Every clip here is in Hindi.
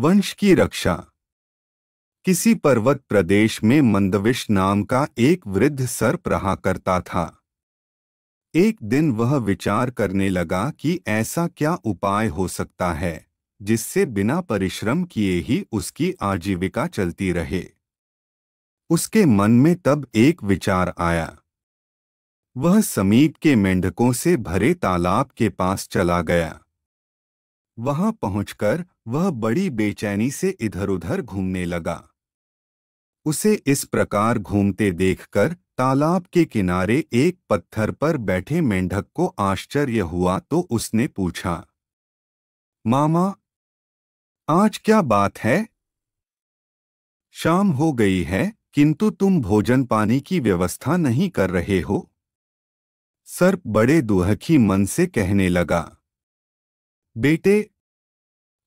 वंश की रक्षा किसी पर्वत प्रदेश में मंदविश नाम का एक वृद्ध सर्प रहा करता था एक दिन वह विचार करने लगा कि ऐसा क्या उपाय हो सकता है जिससे बिना परिश्रम किए ही उसकी आजीविका चलती रहे उसके मन में तब एक विचार आया वह समीप के मेंढकों से भरे तालाब के पास चला गया वहां पहुंचकर वह बड़ी बेचैनी से इधर उधर घूमने लगा उसे इस प्रकार घूमते देखकर तालाब के किनारे एक पत्थर पर बैठे मेंढक को आश्चर्य हुआ तो उसने पूछा मामा आज क्या बात है शाम हो गई है किंतु तुम भोजन पानी की व्यवस्था नहीं कर रहे हो सर्प बड़े दुहखी मन से कहने लगा बेटे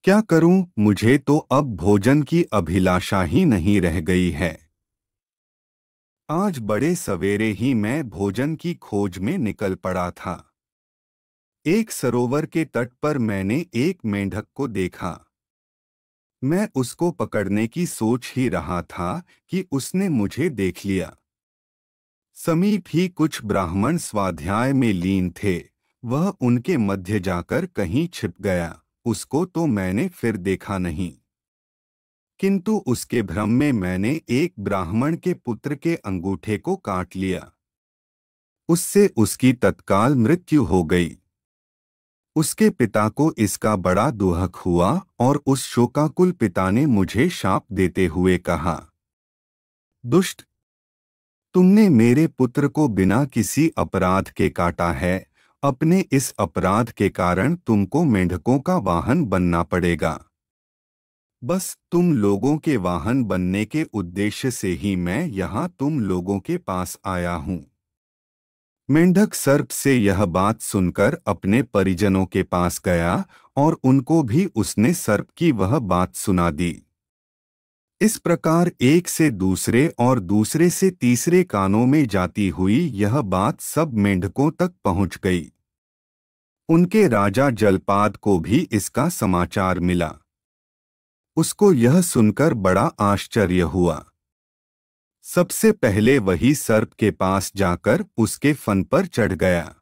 क्या करूं मुझे तो अब भोजन की अभिलाषा ही नहीं रह गई है आज बड़े सवेरे ही मैं भोजन की खोज में निकल पड़ा था एक सरोवर के तट पर मैंने एक मेंढक को देखा मैं उसको पकड़ने की सोच ही रहा था कि उसने मुझे देख लिया समीप ही कुछ ब्राह्मण स्वाध्याय में लीन थे वह उनके मध्य जाकर कहीं छिप गया उसको तो मैंने फिर देखा नहीं किंतु उसके भ्रम में मैंने एक ब्राह्मण के पुत्र के अंगूठे को काट लिया उससे उसकी तत्काल मृत्यु हो गई उसके पिता को इसका बड़ा दुहक हुआ और उस शोकाकुल पिता ने मुझे शाप देते हुए कहा दुष्ट तुमने मेरे पुत्र को बिना किसी अपराध के काटा है अपने इस अपराध के कारण तुमको मेंढकों का वाहन बनना पड़ेगा बस तुम लोगों के वाहन बनने के उद्देश्य से ही मैं यहां तुम लोगों के पास आया हूं मेंढक सर्प से यह बात सुनकर अपने परिजनों के पास गया और उनको भी उसने सर्प की वह बात सुना दी इस प्रकार एक से दूसरे और दूसरे से तीसरे कानों में जाती हुई यह बात सब मेंढकों तक पहुंच गई उनके राजा जलपाद को भी इसका समाचार मिला उसको यह सुनकर बड़ा आश्चर्य हुआ सबसे पहले वही सर्प के पास जाकर उसके फन पर चढ़ गया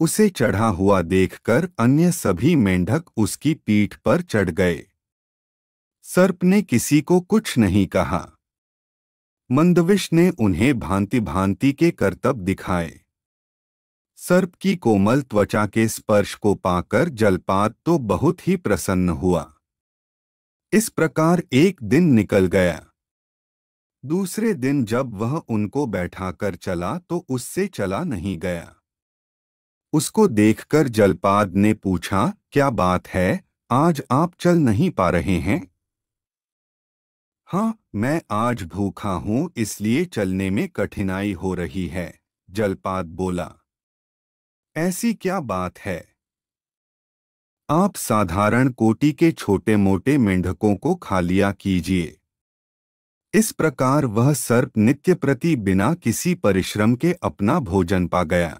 उसे चढ़ा हुआ देखकर अन्य सभी मेंढक उसकी पीठ पर चढ़ गए सर्प ने किसी को कुछ नहीं कहा मंदविश ने उन्हें भांति भांति के कर्तव्य दिखाए सर्प की कोमल त्वचा के स्पर्श को पाकर जलपात तो बहुत ही प्रसन्न हुआ इस प्रकार एक दिन निकल गया दूसरे दिन जब वह उनको बैठाकर चला तो उससे चला नहीं गया उसको देखकर जलपाद ने पूछा क्या बात है आज आप चल नहीं पा रहे हैं हाँ मैं आज भूखा हूं इसलिए चलने में कठिनाई हो रही है जलपाद बोला ऐसी क्या बात है आप साधारण कोटि के छोटे मोटे मेंढकों को खा लिया कीजिए इस प्रकार वह सर्प नित्य प्रति बिना किसी परिश्रम के अपना भोजन पा गया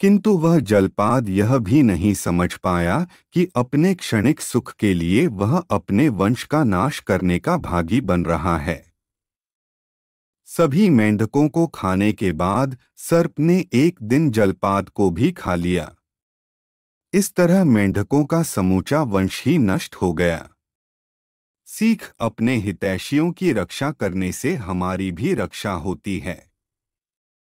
किंतु वह जलपाद यह भी नहीं समझ पाया कि अपने क्षणिक सुख के लिए वह अपने वंश का नाश करने का भागी बन रहा है सभी मेंढकों को खाने के बाद सर्प ने एक दिन जलपात को भी खा लिया इस तरह मेंढकों का समूचा वंश ही नष्ट हो गया सीख अपने हितैषियों की रक्षा करने से हमारी भी रक्षा होती है